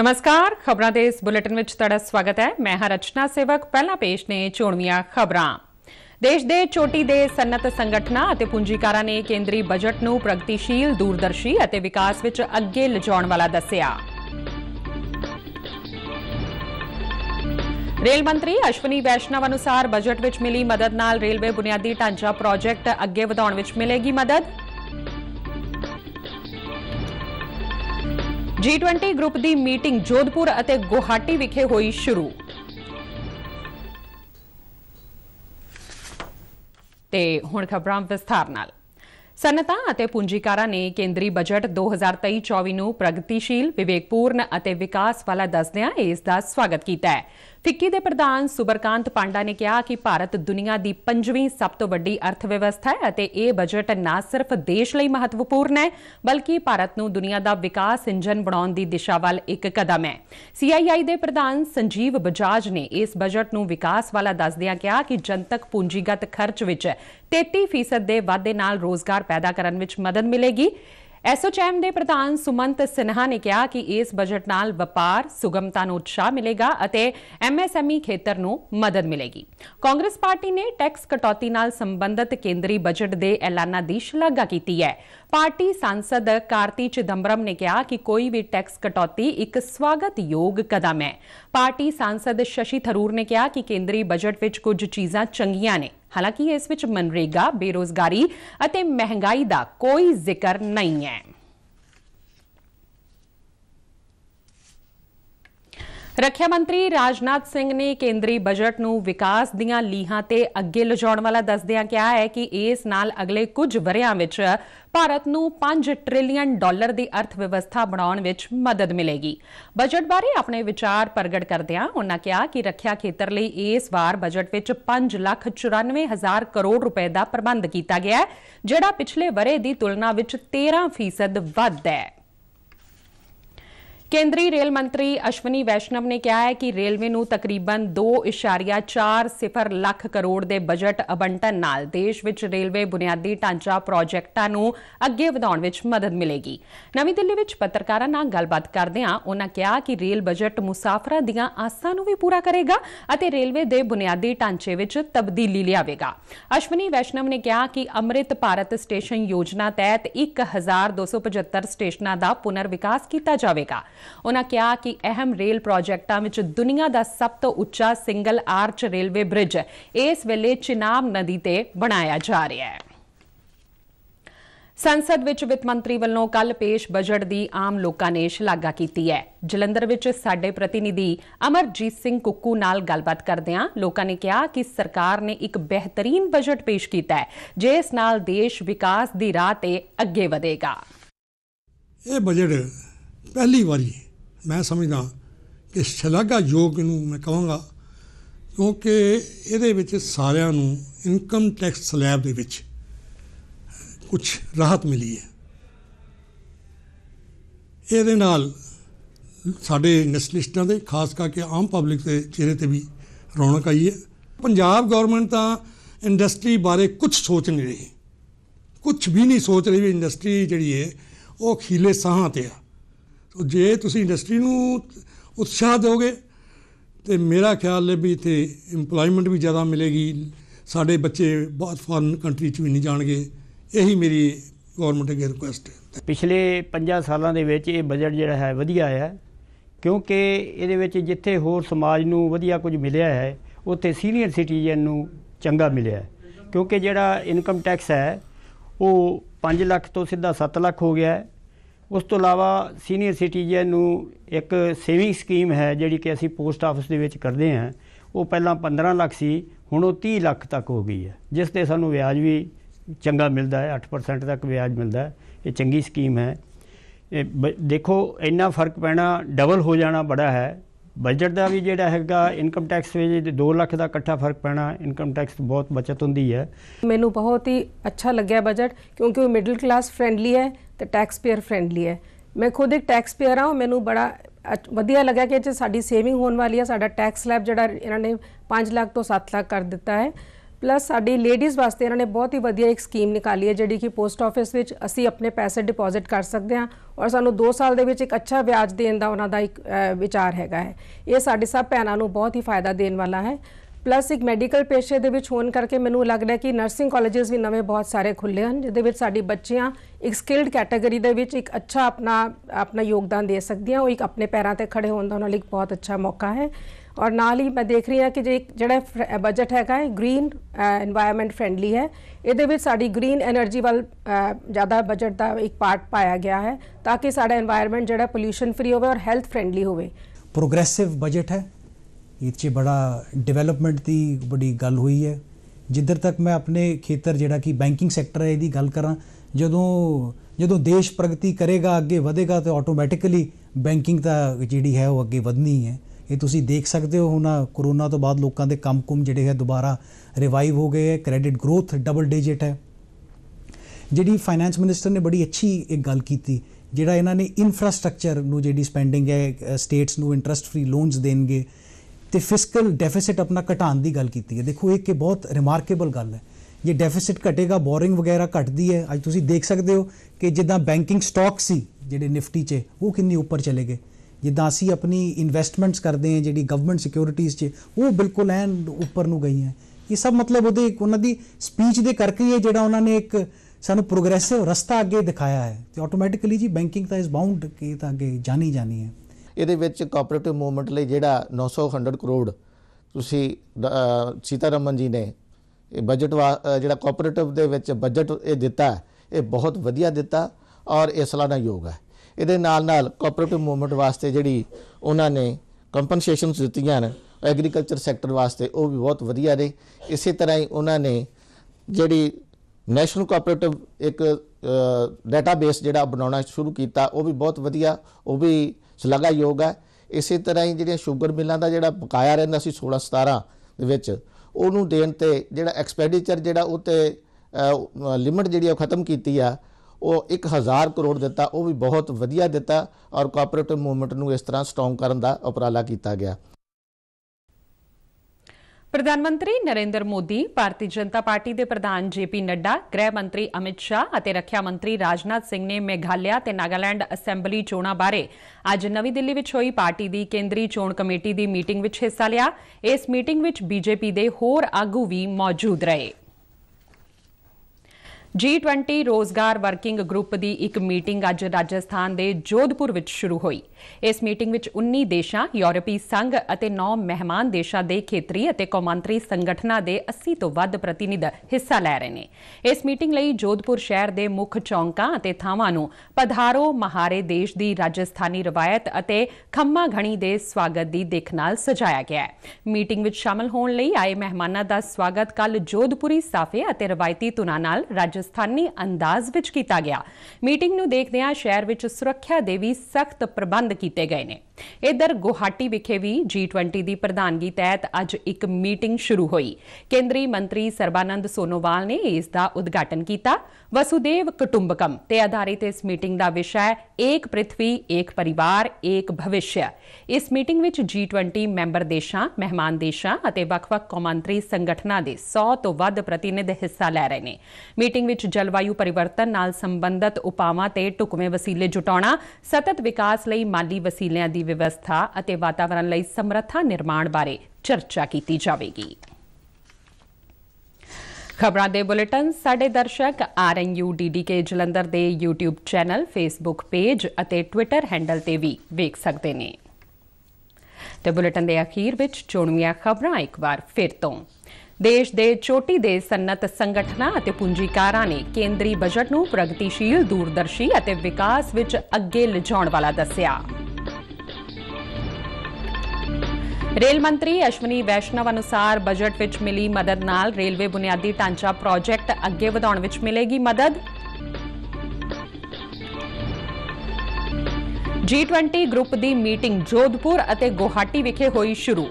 ਨਮਸਕਾਰ ਖਬਰਾਂ ਦੇ ਇਸ ਬੁਲੇਟਿਨ ਵਿੱਚ ਤੁਹਾਡਾ ਸਵਾਗਤ ਹੈ ਮੈਂ ਹਾਂ ਰਚਨਾ ਸੇਵਕ ਪਹਿਲਾ ਪੇਸ਼ ਨੇ ਚੋਣਵੀਆਂ ਖਬਰਾਂ ਦੇਸ਼ ਦੇ ਚੋਟੀ ਦੇ ਸੰਨਤ ਸੰਗਠਨਾਂ ਅਤੇ ਪੂੰਜੀਕਾਰਾਂ ਨੇ ਕੇਂਦਰੀ ਬਜਟ ਨੂੰ ਪ੍ਰਗਤੀਸ਼ੀਲ ਦੂਰਦਰਸ਼ੀ ਅਤੇ ਵਿਕਾਸ ਵਿੱਚ ਅੱਗੇ ਲਿਜਾਉਣ ਵਾਲਾ ਦੱਸਿਆ ਰੇਲ ਮੰਤਰੀ ਅਸ਼ਵਨੀ ਵੈਸ਼ਨਵ ਅਨੁਸਾਰ ਬਜਟ ਵਿੱਚ ਮਿਲੀ ਮਦਦ ਨਾਲ ਰੇਲਵੇ ਬੁਨਿਆਦੀ ਢਾਂਚਾ ਪ੍ਰੋਜੈਕਟ ਅੱਗੇ ਵਧਾਉਣ ਵਿੱਚ ਮਿਲੇਗੀ ਮਦਦ G20 ਗਰੁੱਪ ਦੀ ਮੀਟਿੰਗ ਜੋਧਪੁਰ ਅਤੇ ਗੁਹਾਟੀ ਵਿਖੇ ਹੋਈ ਸ਼ੁਰੂ ਤੇ ਹੁਣ ਖਬਰਾਂ ਵਿਸਥਾਰ ਨਾਲ ਸਨਤਾ ਅਤੇ ਪੂੰਜੀਕਾਰਾਂ ਨੇ ਕੇਂਦਰੀ ਬਜਟ 2023-24 ਨੂੰ ਪ੍ਰਗਤੀਸ਼ੀਲ, ਵਿਵੇਕਪੂਰਨ ਅਤੇ ਵਿਕਾਸ ਵਾਲਾ ਦੱਸਦਿਆਂ ਇਸ ਦਾ ਸਵਾਗਤ ਕੀਤਾ ਹੈ। ਫਿੱਕੀ ਦੇ ਪ੍ਰਧਾਨ ਸੁਬਰਕਾਂਤ ਪਾਂਡਾ ਨੇ ਕਿਹਾ ਕਿ ਭਾਰਤ ਦੁਨੀਆ ਦੀ ਪੰਜਵੀਂ ਸਭ ਤੋਂ ਵੱਡੀ ਅਰਥਵਿਵਸਥਾ ਹੈ ਅਤੇ ਇਹ ਬਜਟ ਨਾ ਸਿਰਫ ਦੇਸ਼ ਲਈ ਮਹੱਤਵਪੂਰਨ ਹੈ ਬਲਕਿ ਭਾਰਤ ਨੂੰ ਦੁਨੀਆ ਦਾ ਵਿਕਾਸ ਇੰਜਨ ਬਣਾਉਣ ਦੀ ਦਿਸ਼ਾ ਵੱਲ ਇੱਕ ਕਦਮ ਹੈ ਸੀਆਈਆਈ ਦੇ ਪ੍ਰਧਾਨ ਸੰਜੀਵ ਬਜਾਜ ਨੇ ਇਸ ਬਜਟ ਨੂੰ ਵਿਕਾਸ ਵਾਲਾ ਦੱਸਦਿਆਂ ਕਿਹਾ ਕਿ ਜਨਤਕ ਪੂੰਜੀਗਤ ਖਰਚ ਵਿੱਚ 33% ਦੇ ਵਾਧੇ ਨਾਲ ਰੋਜ਼ਗਾਰ ਪੈਦਾ ਕਰਨ ਵਿੱਚ ਮਦਦ ਮਿਲੇਗੀ ਐਸਓਚਐਮ ਦੇ ਪ੍ਰਧਾਨ ਸੁਮੰਤ ਸਿਨਹਾ ਨੇ ਕਿਹਾ ਕਿ ਇਸ ਬਜਟ ਨਾਲ ਵਪਾਰ ਸੁਗਮਤਾ ਨੂੰ ਉਤਸ਼ਾਹ ਮਿਲੇਗਾ ਅਤੇ ਐਮਐਸਐਮਈ e ਖੇਤਰ ਨੂੰ ਮਦਦ ਮਿਲੇਗੀ ਕਾਂਗਰਸ ਪਾਰਟੀ ਨੇ ਟੈਕਸ ਕਟੌਤੀ ਨਾਲ ਸੰਬੰਧਿਤ ਕੇਂਦਰੀ ਬਜਟ ਦੇ ਐਲਾਨਾਂ ਦੀ ਸ਼ਲਾਘਾ ਕੀਤੀ ਹੈ ਪਾਰਟੀ ਸੰਸਦ ਕਾਰਤੀ ਚਿਦੰਬਰਮ ਨੇ ਕਿਹਾ ਕਿ ਕੋਈ ਵੀ ਟੈਕਸ ਕਟੌਤੀ ਇੱਕ ਸਵਾਗਤਯੋਗ ਕਦਮ ਹੈ ਪਾਰਟੀ ਸੰਸਦ ਸ਼ਸ਼ੀ ਥਰੂਰ ਨੇ ਕਿਹਾ ਕਿ ਕੇਂਦਰੀ ਬਜਟ ਵਿੱਚ ਕੁਝ ਚੀਜ਼ਾਂ ਚੰਗੀਆਂ ਨੇ ਹਾਲਾਂਕਿ ਇਸ ਵਿੱਚ ਮਨਰੇਗਾ ਬੇਰੋਜ਼ਗਾਰੀ ਅਤੇ ਮਹਿੰਗਾਈ ਦਾ ਕੋਈ ਜ਼ਿਕਰ ਨਹੀਂ ਹੈ ਰੱਖਿਆ ਮੰਤਰੀ ਰਾਜਨਾਥ ਸਿੰਘ ਨੇ ਕੇਂਦਰੀ ਬਜਟ ਨੂੰ ਵਿਕਾਸ ਦੀਆਂ ਲੀਹਾਂ ਤੇ ਅੱਗੇ ਲਿਜਾਉਣ ਵਾਲਾ ਦੱਸਦਿਆਂ ਕਿਹਾ ਹੈ ਕਿ ਇਸ ਨਾਲ ਅਗਲੇ ਕੁਝ ਵਰਿਆਂ ਵਿੱਚ ਭਾਰਤ ਨੂੰ 5 ਟ੍ਰਿਲੀਅਨ ਡਾਲਰ ਦੀ ਅਰਥ ਵਿਵਸਥਾ ਬਣਾਉਣ ਵਿੱਚ ਮਦਦ ਮਿਲੇਗੀ ਬਜਟ ਬਾਰੇ ਆਪਣੇ ਵਿਚਾਰ ਪ੍ਰਗਟ ਕਰਦਿਆਂ ਉਨ੍ਹਾਂ ਕਿਹਾ ਕਿ ਰੱਖਿਆ ਖੇਤਰ ਲਈ ਇਸ ਵਾਰ ਬਜਟ ਵਿੱਚ 5 ਲੱਖ 94 ਹਜ਼ਾਰ ਕਰੋੜ ਰੁਪਏ ਦਾ ਪ੍ਰਬੰਧ ਕੀਤਾ ਗਿਆ ਹੈ ਜਿਹੜਾ ਪਿਛਲੇ ਵਰੇ ਦੀ ਤੁਲਨਾ ਵਿੱਚ 13% ਵੱਧ ਹੈ ਕੇਂਦਰੀ ਰੇਲ ਮੰਤਰੀ ਅਸ਼ਵਨੀ ਵੈਸ਼ਨਵ ਨੇ ਕਿਹਾ ਹੈ ਕਿ ਰੇਲਵੇ ਨੂੰ ਤਕਰੀਬਨ 2.4 ਲੱਖ ਕਰੋੜ ਦੇ ਬਜਟ ਅਬੰਟਨ ਨਾਲ ਦੇਸ਼ ਵਿੱਚ ਰੇਲਵੇ ਬੁਨਿਆਦੀ ਢਾਂਚਾ ਪ੍ਰੋਜੈਕਟਾਂ ਨੂੰ ਅੱਗੇ ਵਧਾਉਣ ਵਿੱਚ ਮਦਦ ਮਿਲੇਗੀ ਨਵੀਂ ਦਿੱਲੀ ਵਿੱਚ ਪੱਤਰਕਾਰਾਂ ਨਾਲ ਗੱਲਬਾਤ ਕਰਦਿਆਂ ਉਹਨਾਂ ਕਿਹਾ ਕਿ ਰੇਲ ਬਜਟ ਮੁਸਾਫਰਾਂ ਦੀਆਂ ਆਸਾਂ ਨੂੰ ਵੀ ਪੂਰਾ ਕਰੇਗਾ ਅਤੇ ਰੇਲਵੇ ਦੇ ਬੁਨਿਆਦੀ ਢਾਂਚੇ ਵਿੱਚ ਤਬਦੀਲੀ ਲਿਆਵੇਗਾ ਅਸ਼ਵਨੀ ਵੈਸ਼ਨਵ ਨੇ ਕਿਹਾ ਕਿ ਅੰਮ੍ਰਿਤ ਭਾਰਤ ਸਟੇਸ਼ਨ ਯੋਜਨਾ ਤਹਿਤ 1275 ਸਟੇਸ਼ਨਾਂ ਦਾ ਪੁਨਰ ਵਿਕਾਸ ਕੀਤਾ ਜਾਵੇਗਾ ਉਹਨਾਂ ਕਿਹਾ ਕਿ ਅਹਿਮ ਰੇਲ ਪ੍ਰੋਜੈਕਟਾਂ ਵਿੱਚ ਦੁਨੀਆ ਦਾ ਸਭ ਤੋਂ ਉੱਚਾ ਸਿੰਗਲ ਆਰਚ ਰੇਲਵੇ ਬ੍ਰਿਜ ਇਸ ਵੇਲੇ ਚਿਨਾਬ ਨਦੀ ਤੇ ਬਣਾਇਆ ਜਾ ਰਿਹਾ ਹੈ ਸੰਸਦ ਵਿੱਚ ਵਿੱਤ ਮੰਤਰੀ ਵੱਲੋਂ ਕੱਲ ਪੇਸ਼ ਬਜਟ ਦੀ ਆਮ ਲੋਕਾਂ ਨੇ ਸ਼ਲਾਘਾ ਕੀਤੀ ਹੈ ਜਲੰਧਰ ਵਿੱਚ ਸਾਡੇ ਪ੍ਰਤੀਨਿਧੀ ਅਮਰਜੀਤ ਸਿੰਘ ਕੁੱਕੂ ਨਾਲ ਗੱਲਬਾਤ ਕਰਦਿਆਂ ਲੋਕਾਂ ਨੇ ਕਿਹਾ ਕਿ ਸਰਕਾਰ ਨੇ ਇੱਕ ਬਿਹਤਰੀਨ ਬਜਟ ਪੇਸ਼ ਕੀਤਾ ਹੈ ਜਿਸ ਨਾਲ ਦੇਸ਼ ਵਿਕਾਸ ਦੀ ਰਾਹ ਤੇ ਅੱਗੇ ਵਧੇਗਾ ਇਹ ਬਜਟ ਪਹਿਲੀ ਵਾਰੀ ਮੈਂ ਸਮਝਦਾ ਕਿ ਸ਼ਲਾਘਾ ਯੋਗ ਨੂੰ ਮੈਂ ਕਹਾਂਗਾ ਕਿਉਂਕਿ ਇਹਦੇ ਵਿੱਚ ਸਾਰਿਆਂ ਨੂੰ ਇਨਕਮ ਟੈਕਸ ਸਲੈਬ ਦੇ ਵਿੱਚ ਕੁਝ ਰਾਹਤ ਮਿਲੀ ਹੈ ਇਹਦੇ ਨਾਲ ਸਾਡੇ ਨਸਲਿਸਟਾਂ ਦੇ ਖਾਸ ਕਰਕੇ ਆਮ ਪਬਲਿਕ ਦੇ ਚਿਹਰੇ ਤੇ ਵੀ ਰੌਣਕ ਆਈ ਹੈ ਪੰਜਾਬ ਗਵਰਨਮੈਂਟ ਤਾਂ ਇੰਡਸਟਰੀ ਬਾਰੇ ਕੁਝ ਸੋਚ ਨਹੀਂ ਰਹੀ ਕੁਝ ਵੀ ਨਹੀਂ ਸੋਚ ਰਹੀ ਵੀ ਇੰਡਸਟਰੀ ਜਿਹੜੀ ਹੈ ਉਹ ਖੀਲੇ ਸਾਹਾਂ ਤੇ ਆ ਜੇ ਤੁਸੀਂ ਇੰਡਸਟਰੀ ਨੂੰ ਉਤਸ਼ਾਹ ਦਿਓਗੇ ਤੇ ਮੇਰਾ ਖਿਆਲ ਹੈ ਵੀ ਤੇ এমਪਲੋਇਮੈਂਟ ਵੀ ਜ਼ਿਆਦਾ ਮਿਲੇਗੀ ਸਾਡੇ ਬੱਚੇ ਬਹੁਤ ਫੋਰਨ ਕੰਟਰੀ 'ਚ ਵੀ ਨਹੀਂ ਜਾਣਗੇ ਇਹੀ ਮੇਰੀ ਗਵਰਨਮੈਂਟ ਅਗੇ ਰਿਕੁਐਸਟ ਹੈ ਪਿਛਲੇ 5 ਸਾਲਾਂ ਦੇ ਵਿੱਚ ਇਹ ਬਜਟ ਜਿਹੜਾ ਹੈ ਵਧੀਆ ਹੈ ਕਿਉਂਕਿ ਇਹਦੇ ਵਿੱਚ ਜਿੱਥੇ ਹੋਰ ਸਮਾਜ ਨੂੰ ਵਧੀਆ ਕੁਝ ਮਿਲਿਆ ਹੈ ਉੱਥੇ ਸੀਨੀਅਰ ਸਿਟੀਜ਼ਨ ਨੂੰ ਚੰਗਾ ਮਿਲਿਆ ਕਿਉਂਕਿ ਜਿਹੜਾ ਇਨਕਮ ਟੈਕਸ ਹੈ ਉਹ 5 ਲੱਖ ਤੋਂ ਸਿੱਧਾ 7 ਲੱਖ ਹੋ ਗਿਆ ਹੈ ਉਸ ਤੋਂ ਇਲਾਵਾ ਸੀਨੀਅਰ ਸਿਟੀਜ਼ਨ ਨੂੰ ਇੱਕ ਸੇਵਿੰਗ ਸਕੀਮ ਹੈ ਜਿਹੜੀ ਕਿ ਅਸੀਂ ਪੋਸਟ ਆਫਿਸ ਦੇ ਵਿੱਚ ਕਰਦੇ ਹਾਂ ਉਹ ਪਹਿਲਾਂ 15 ਲੱਖ ਸੀ ਹੁਣ ਉਹ 30 ਲੱਖ ਤੱਕ ਹੋ ਗਈ ਹੈ ਜਿਸ ਤੇ ਸਾਨੂੰ ਵਿਆਜ ਵੀ ਚੰਗਾ ਮਿਲਦਾ ਹੈ 8% ਤੱਕ ਵਿਆਜ ਮਿਲਦਾ ਹੈ ਇਹ ਚੰਗੀ ਸਕੀਮ ਹੈ ਇਹ ਦੇਖੋ ਇੰਨਾ ਫਰਕ ਪੈਣਾ ਡਬਲ ਹੋ ਜਾਣਾ ਬੜਾ ਹੈ ਬਜਟ ਦਾ ਵੀ ਜਿਹੜਾ ਹੈਗਾ ਇਨਕਮ ਟੈਕਸ ਵਿੱਚ 2 ਲੱਖ ਦਾ ਇਕੱਠਾ ਫਰਕ ਪੈਣਾ ਇਨਕਮ ਟੈਕਸ ਬਹੁਤ ਬਚਤ ਹੁੰਦੀ ਹੈ ਮੈਨੂੰ ਬਹੁਤ ਹੀ ਅੱਛਾ ਲੱਗਿਆ ਬਜਟ ਕਿਉਂਕਿ ਉਹ ਮਿਡਲ ਕਲਾਸ ਫ੍ਰੈਂਡਲੀ ਹੈ ਤੇ ਟੈਕਸ ਪੇਅਰ ਫ੍ਰੈਂਡਲੀ ਹੈ ਮੈਂ ਖੁਦ ਇੱਕ ਟੈਕਸ ਪੇਅਰ ਹਾਂ ਮੈਨੂੰ ਬੜਾ ਵਧੀਆ ਲੱਗਾ ਕਿ ਇਹ ਸਾਡੀ ਸੇਵਿੰਗ ਹੋਣ ਵਾਲੀ ਹੈ ਸਾਡਾ ਟੈਕਸ ਸਲੈਬ ਜਿਹੜਾ ਇਹਨਾਂ ਨੇ 5 ਲੱਖ ਤੋਂ 7 ਲੱਖ ਕਰ ਦਿੱਤਾ ਹੈ ਪਲੱਸ ਸਾਡੀ ਲੇਡੀਜ਼ ਵਾਸਤੇ ਇਹਨਾਂ ਨੇ ਬਹੁਤ ਹੀ ਵਧੀਆ ਇੱਕ ਸਕੀਮ ਨਿਕਾਲੀ ਹੈ ਜਿਹੜੀ ਕਿ ਪੋਸਟ ਆਫਿਸ ਵਿੱਚ ਅਸੀਂ ਆਪਣੇ ਪੈਸੇ ਡਿਪੋਜ਼ਿਟ ਕਰ ਸਕਦੇ ਹਾਂ ਔਰ ਸਾਨੂੰ 2 ਸਾਲ ਦੇ ਵਿੱਚ ਇੱਕ ਅੱਛਾ ਵਿਆਜ ਦੇਣ ਦਾ ਉਹਨਾਂ ਦਾ ਇੱਕ ਵਿਚਾਰ ਹੈਗਾ ਹੈ ਇਹ ਸਾਡੇ ਸਭ ਭੈਣਾਂ ਨੂੰ ਬਹੁਤ ਹੀ ਫਾਇਦਾ ਦੇਣ ਵਾਲਾ ਹੈ ਪਲੱਸ ਇੱਕ ਮੈਡੀਕਲ ਪੇਸ਼ੇ ਦੇ ਵਿੱਚ ਹੋਣ ਕਰਕੇ ਮੈਨੂੰ ਲੱਗਦਾ ਕਿ ਨਰਸਿੰਗ ਕਾਲਜਸ ਵੀ ਨਵੇਂ ਬਹੁਤ ਸਾਰੇ ਖੁੱਲੇ ਹਨ ਜਿਹਦੇ ਵਿੱਚ ਸਾਡੀ ਬੱਚੀਆਂ ਇੱਕ ਸਕਿਲਡ ਕੈਟਾਗਰੀ ਦੇ ਵਿੱਚ ਇੱਕ ਅੱਛਾ ਆਪਣਾ ਆਪਣਾ ਯੋਗਦਾਨ ਦੇ ਸਕਦੀਆਂ ਉਹ ਇੱਕ ਆਪਣੇ ਪੈਰਾਂ ਤੇ ਖੜੇ ਹੋਣ ਦਾ ਉਹਨਾਂ ਲਈ ਬਹੁਤ ਅੱਛਾ ਮੌਕਾ ਹੈ ਔਰ ਨਾਲ ਹੀ ਮੈਂ ਦੇਖ ਰਹੀ ਹਾਂ ਕਿ ਜੇ ਜਿਹੜਾ ਬਜਟ ਹੈਗਾ ਹੈ ਗ੍ਰੀਨ এনवायरमेंट ਫ੍ਰੈਂਡਲੀ ਹੈ ਇਹਦੇ ਵਿੱਚ ਸਾਡੀ ਗ੍ਰੀਨ એનર્ਜੀ ਵੱਲ ਜ਼ਿਆਦਾ ਬਜਟ ਦਾ ਇੱਕ ਪਾਰਟ ਪਾਇਆ ਗਿਆ ਹੈ ਤਾਂ ਕਿ ਸਾਡਾ এনवायरमेंट ਜਿਹੜਾ ਪੋਲੂਸ਼ਨ ਫ੍ਰੀ ਹੋਵੇ ਔਰ ਹੈਲਥ ਫ੍ਰੈਂਡਲੀ ਹੋਵੇ ਪ੍ਰੋਗਰੈਸਿਵ ਬਜਟ ਹੈ ਇਹ 'ਚ ਬੜਾ ਡਿਵੈਲਪਮੈਂਟ ਦੀ ਬੜੀ ਗੱਲ ਹੋਈ ਹੈ ਜਿੱਧਰ ਤੱਕ ਮੈਂ ਆਪਣੇ ਖੇਤਰ ਜਿਹੜਾ ਕਿ ਬੈਂਕਿੰਗ ਸੈਕਟਰ ਹੈ ਇਹਦੀ ਗੱਲ ਕਰਾਂ ਜਦੋਂ ਜਦੋਂ ਦੇਸ਼ ਪ੍ਰਗਤੀ ਕਰੇਗਾ ਅੱਗੇ ਵਧੇਗਾ ਤਾਂ ਆਟੋਮੈਟਿਕਲੀ ਬੈਂਕਿੰਗ ਦਾ ਜਿਹੜੀ ਹੈ ਉਹ ਅੱਗੇ ਵਧਣੀ ਹੈ ਇਹ ਤੁਸੀਂ ਦੇਖ ਸਕਦੇ ਹੋ ਹੁਣ ਕਰੋਨਾ ਤੋਂ ਬਾਅਦ ਲੋਕਾਂ ਦੇ ਕੰਮ-ਕੁਮ ਜਿਹੜੇ ਹੈ ਦੁਬਾਰਾ ਰਿਵਾਈਵ ਹੋ ਗਏ ਹੈ ਕ੍ਰੈਡਿਟ ਗਰੋਥ ਡਬਲ ਡਿਜੀਟ ਹੈ ਜਿਹੜੀ ਫਾਈਨੈਂਸ ਮਿਨਿਸਟਰ ਨੇ ਬੜੀ ਅੱਛੀ ਇੱਕ ਗੱਲ ਕੀਤੀ ਜਿਹੜਾ ਇਹਨਾਂ ਨੇ ਇਨਫਰਾਸਟ੍ਰਕਚਰ ਨੂੰ ਜਿਹੜੀ ਸਪੈਂਡਿੰਗ ਹੈ ਸਟੇਟਸ ਨੂੰ ਇੰਟਰਸਟ ਫ੍ਰੀ ਲੋਨਸ ਦੇਣਗੇ ਤੇ ਫਿਸਕਲ ਡੈਫਿਸਿਟ ਆਪਣਾ ਘਟਾਉਣ ਦੀ ਗੱਲ ਕੀਤੀ ਹੈ ਦੇਖੋ ਇਹ ਕਿ ਬਹੁਤ ਰਿਮਾਰਕੇਬਲ ਗੱਲ ਹੈ ਜੇ ਡੈਫਿਸਿਟ ਘਟੇਗਾ ਬੋਰਿੰਗ ਵਗੈਰਾ ਘਟਦੀ ਹੈ ਅੱਜ ਤੁਸੀਂ ਦੇਖ ਸਕਦੇ ਹੋ ਕਿ ਜਿੱਦਾਂ ਬੈਂਕਿੰਗ ਸਟਾਕ ਸੀ ਜਿਹੜੇ ਨਿਫਟੀ 'ਚ ਉਹ ਕਿੰਨੀ ਉੱਪਰ ਚਲੇ ਗਏ ਜਿੱਦਾਂ ਅਸੀਂ ਆਪਣੀ ਇਨਵੈਸਟਮੈਂਟਸ ਕਰਦੇ ਹਾਂ ਜਿਹੜੀ ਗਵਰਨਮੈਂਟ ਸਿਕਿਉਰਿਟੀਜ਼ 'ਚ ਉਹ ਬਿਲਕੁਲ ਐਨ ਉੱਪਰ ਨੂੰ ਗਈਆਂ ਇਹ ਸਭ ਮਤਲਬ ਉਹਦੇ ਉਹਨਾਂ ਦੀ ਸਪੀਚ ਦੇ ਕਰਕੇ ਹੀ ਜਿਹੜਾ ਉਹਨਾਂ ਨੇ ਇੱਕ ਸਾਨੂੰ ਪ੍ਰੋਗਰੈਸਿਵ ਰਸਤਾ ਅੱਗੇ ਦਿਖਾਇਆ ਹੈ ਤੇ ਆਟੋਮੈਟਿਕਲੀ ਜੀ ਬੈਂਕਿੰਗ ਤਾਂ ਇਸ ਬਾਉਂਡ ਕਿ ਤਾਂ ਅੱਗੇ ਜਾਣੀ ਜਾਣੀ ਹੈ ਇਹਦੇ ਵਿੱਚ ਕੋਆਪਰੇਟਿਵ ਮੂਵਮੈਂਟ ਲਈ ਜਿਹੜਾ 900 100 ਕਰੋੜ ਤੁਸੀਂ ਸੀਤਾਰਮਨ ਜੀ ਨੇ ਇਹ ਬਜਟ ਜਿਹੜਾ ਕੋਆਪਰੇਟਿਵ ਦੇ ਵਿੱਚ ਬਜਟ ਇਹ ਦਿੱਤਾ ਇਹ ਬਹੁਤ ਵਧੀਆ ਦਿੱਤਾ ਔਰ ਇਹ ਸਲਾਨਾ ਯੋਗ ਹੈ ਇਹਦੇ ਨਾਲ ਨਾਲ ਕੋਆਪਰੇਟਿਵ ਮੂਵਮੈਂਟ ਵਾਸਤੇ ਜਿਹੜੀ ਉਹਨਾਂ ਨੇ ਕੰਪਨਸੇਸ਼ਨਸ ਦਿੱਤੀਆਂ ਨੇ ਐਗਰੀਕਲਚਰ ਸੈਕਟਰ ਵਾਸਤੇ ਉਹ ਵੀ ਬਹੁਤ ਵਧੀਆ ਰਹੇ ਇਸੇ ਤਰ੍ਹਾਂ ਹੀ ਉਹਨਾਂ ਨੇ ਜਿਹੜੀ ਨੈਸ਼ਨਲ ਕੋਆਪਰੇਟਿਵ ਇੱਕ ਡਾਟਾਬੇਸ ਜਿਹੜਾ ਬਣਾਉਣਾ ਸ਼ੁਰੂ ਕੀਤਾ ਉਹ ਵੀ ਬਹੁਤ ਵਧੀਆ ਉਹ ਵੀ ਸ਼ਲਾਘਾਯੋਗ ਹੈ ਇਸੇ ਤਰ੍ਹਾਂ ਹੀ ਜਿਹੜੀਆਂ ਸ਼ੂਗਰ ਮਿਲਾਂ ਦਾ ਜਿਹੜਾ ਬਕਾਇਆ ਰਹਿੰਦਾ ਸੀ 16 17 ਦੇ ਵਿੱਚ ਉਹਨੂੰ ਦੇਣ ਤੇ ਜਿਹੜਾ ਐਕਸਪੈਂਡੀਚਰ ਜਿਹੜਾ ਉਹ ਤੇ ਲਿਮਟ ਜਿਹੜੀ ਉਹ ਖਤਮ ਕੀਤੀ ਆ ਉਹ 1000 ਕਰੋੜ ਦਿੱਤਾ ਉਹ ਵੀ ਬਹੁਤ ਵਧੀਆ ਦਿੱਤਾ ਔਰ ਕੋਆਪਰੇਟਿਵ ਮੂਵਮੈਂਟ ਨੂੰ ਇਸ ਤਰ੍ਹਾਂ ਸਟਰੋਂਗ ਕਰਨ ਦਾ ਉਪਰਾਲਾ ਕੀਤਾ ਗਿਆ ਪ੍ਰਧਾਨ ਮੰਤਰੀ ਨਰਿੰਦਰ ਮੋਦੀ ਭਾਰਤੀ ਜਨਤਾ ਪਾਰਟੀ ਦੇ ਪ੍ਰਧਾਨ ਜੇਪੀ ਨੱਡਾ ਗ੍ਰਹਿ ਮੰਤਰੀ ਅਮਿਤ ਸ਼ਾਹ ਅਤੇ ਰੱਖਿਆ ਮੰਤਰੀ ਰਾਜਨਾਥ ਸਿੰਘ ਨੇ ਮੇਘਾਲਿਆ ਤੇ ਨਾਗਾਲੈਂਡ ਅਸੈਂਬਲੀ ਚੋਣਾਂ ਬਾਰੇ ਅੱਜ ਨਵੀਂ ਦਿੱਲੀ ਵਿੱਚ ਹੋਈ ਪਾਰਟੀ ਦੀ ਕੇਂਦਰੀ ਚੋਣ ਕਮੇਟੀ ਦੀ ਮੀਟਿੰਗ ਵਿੱਚ ਹਿੱਸਾ ਲਿਆ ਇਸ ਮੀਟਿੰਗ ਵਿੱਚ ਬੀਜੇਪੀ ਦੇ ਹੋਰ ਆਗੂ ਵੀ ਮੌਜੂਦ ਰਹੇ G20 ਰੋਜ਼ਗਾਰ ਵਰਕਿੰਗ ਗਰੁੱਪ ਦੀ ਇੱਕ ਮੀਟਿੰਗ ਅੱਜ ਰਾਜਸਥਾਨ ਦੇ ਜੋਧਪੁਰ ਵਿੱਚ ਸ਼ੁਰੂ ਹੋਈ ਇਸ ਮੀਟਿੰਗ ਵਿੱਚ 19 ਦੇਸ਼ਾਂ ਯੂਰਪੀ ਸੰਘ ਅਤੇ 9 ਮਹਿਮਾਨ ਦੇਸ਼ਾਂ ਦੇ ਖੇਤਰੀ ਅਤੇ ਕੌਮਾਂਤਰੀ ਸੰਗਠਨਾਂ ਦੇ 80 ਤੋਂ ਵੱਧ ਪ੍ਰਤੀਨਿਧ ਹਿੱਸਾ ਲੈ ਰਹੇ ਨੇ ਇਸ ਮੀਟਿੰਗ ਲਈ ਜੋਧਪੁਰ ਸ਼ਹਿਰ ਦੇ ਮੁੱਖ ਚੌਂਕਾਂ ਅਤੇ ਥਾਵਾਂ ਨੂੰ ਪਧਾਰੋ ਮਹਾਰੇ ਦੇਸ਼ ਦੀ ਰਾਜਸਥਾਨੀ ਰਵਾਇਤ ਅਤੇ ਖੰਮਾ ਘਣੀ ਦੇ ਸਵਾਗਤ ਦੀ ਦੇਖ ਨਾਲ ਸਜਾਇਆ ਗਿਆ ਹੈ ਮੀਟਿੰਗ ਵਿੱਚ ਸ਼ਾਮਲ ਹੋਣ ਲਈ ਆਏ ਮਹਿਮਾਨਾਂ ਦਾ ਸਵਾਗਤ ਕੱਲ ਜੋਧਪੁਰੀ ਸਾਫੇ ਅਤੇ ਰਵਾਇਤੀ ਤੁਨਾ ਨਾਲ ਰਾਜ ਰਾਜਸਥਾਨੀ ਅੰਦਾਜ਼ ਵਿੱਚ ਕੀਤਾ ਗਿਆ ਮੀਟਿੰਗ ਨੂੰ ਦੇਖਦਿਆਂ ਸ਼ਹਿਰ ਵਿੱਚ ਸੁਰੱਖਿਆ ਦੇ ਵੀ ਸਖਤ ਪ੍ਰਬੰਧ ਕੀਤੇ ਗਏ ਨੇ ਇਧਰ ਗੁਹਾਟੀ ਵਿਖੇ ਵੀ G20 ਦੀ ਪ੍ਰਧਾਨਗੀ ਤਹਿਤ ਅੱਜ ਇੱਕ ਮੀਟਿੰਗ ਸ਼ੁਰੂ ਹੋਈ ਕੇਂਦਰੀ ਮੰਤਰੀ ਸਰਬਾਨੰਦ ਸੋਨੋਵਾਲ ਨੇ ਇਸ ਦਾ ਉਦਘਾਟਨ ਕੀਤਾ ਵਸੂਦੇਵ ਕੁਟੁੰਬਕਮ ਤੇ ਆਧਾਰਿਤ ਇਸ ਮੀਟਿੰਗ ਦਾ ਵਿਸ਼ਾ ਹੈ ਏਕ ਪ੍ਰithvi ਏਕ ਪਰਿਵਾਰ ਏਕ ਭਵਿਸ਼ਯ ਇਸ ਮੀਟਿੰਗ ਵਿੱਚ G20 ਮੈਂਬਰ ਦੇਸ਼ਾਂ ਮਹਿਮਾਨ ਦੇਸ਼ਾਂ ਅਤੇ ਵੱਖ-ਵੱਖ ਕੌਮਾਂਤਰੀ ਸੰਗਠਨਾਂ ਦੇ 100 ਤੋਂ ਵੱਧ ਪ੍ਰਤੀਨਿਧ ਹਿੱਸਾ ਲੈ ਰਹੇ ਨੇ ਮੀਟਿੰਗ ਵਿੱਚ ਜਲਵਾਯੂ ਪਰਿਵਰਤਨ ਨਾਲ ਸੰਬੰਧਤ ਉਪਾਵਾਂ ਤੇ ਟੁਕਵੇਂ ਵਸੀਲੇ ਜੁਟਾਉਣਾ ਸਤਤ ਵਿਕਾਸ ਲਈ ਮਾਲੀ ਵਸੀਲਿਆਂ ਦੀ ਵਿਵਸਥਾ ਅਤੇ ਵਾਤਾਵਰਣ ਲਈ ਸਮਰੱਥਾ ਨਿਰਮਾਣ ਬਾਰੇ ਚਰਚਾ ਕੀਤੀ ਜਾਵੇਗੀ ਖਬਰਾਂ ਦੇ ਬੁਲੇਟਿਨ ਸਾਡੇ ਦਰਸ਼ਕ RNUDDK ਜਲੰਧਰ ਦੇ YouTube ਚੈਨਲ Facebook ਪੇਜ ਅਤੇ Twitter ਹੈਂਡਲ ਤੇ ਵੀ ਵੇਖ ਸਕਦੇ ਨੇ ਤੇ ਬੁਲੇਟਿਨ ਦੇ ਅਖੀਰ ਵਿੱਚ ਚੋਣਵੀਆਂ ਖਬਰਾਂ ਇੱਕ ਵਾਰ ਫਿਰ ਤੋਂ ਦੇਸ਼ ਦੇ ਛੋਟੀ ਦੇ ਸਨਅਤ ਸੰਗਠਨਾਂ ਅਤੇ ਪੂੰਜੀਕਾਰਾਂ ਨੇ ਕੇਂਦਰੀ ਬਜਟ ਨੂੰ ਪ੍ਰਗਤੀਸ਼ੀਲ ਦੂਰਦਰਸ਼ੀ ਅਤੇ ਵਿਕਾਸ ਵਿੱਚ ਅੱਗੇ ਲਿਜਾਉਣ ਵਾਲਾ ਦੱਸਿਆ ਰੇਲ ਮੰਤਰੀ ਅਸ਼ਵਨੀ ਵੈਸ਼ਨਵ ਅਨੁਸਾਰ ਬਜਟ ਵਿੱਚ ਮਿਲੀ ਮਦਦ ਨਾਲ ਰੇਲਵੇ ਬੁਨਿਆਦੀ ਢਾਂਚਾ ਪ੍ਰੋਜੈਕਟ ਅੱਗੇ ਵਧਾਉਣ ਵਿੱਚ ਮਿਲੇਗੀ ਮਦਦ G20 ਗਰੁੱਪ ਦੀ ਮੀਟਿੰਗ ਜੋਧਪੁਰ ਅਤੇ ਗੁਹਾਟੀ ਵਿਖੇ ਹੋਈ ਸ਼ੁਰੂ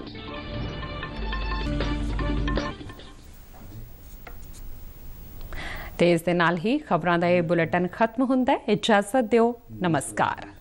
ਤੇ ਇਸ ਦੇ ਨਾਲ ਹੀ ਖਬਰਾਂ ਦਾ ਇਹ ਬੁਲੇਟਿਨ ਖਤਮ ਹੁੰਦਾ ਹੈ ਇਜਾਜ਼ਤ ਦਿਓ ਨਮਸਕਾਰ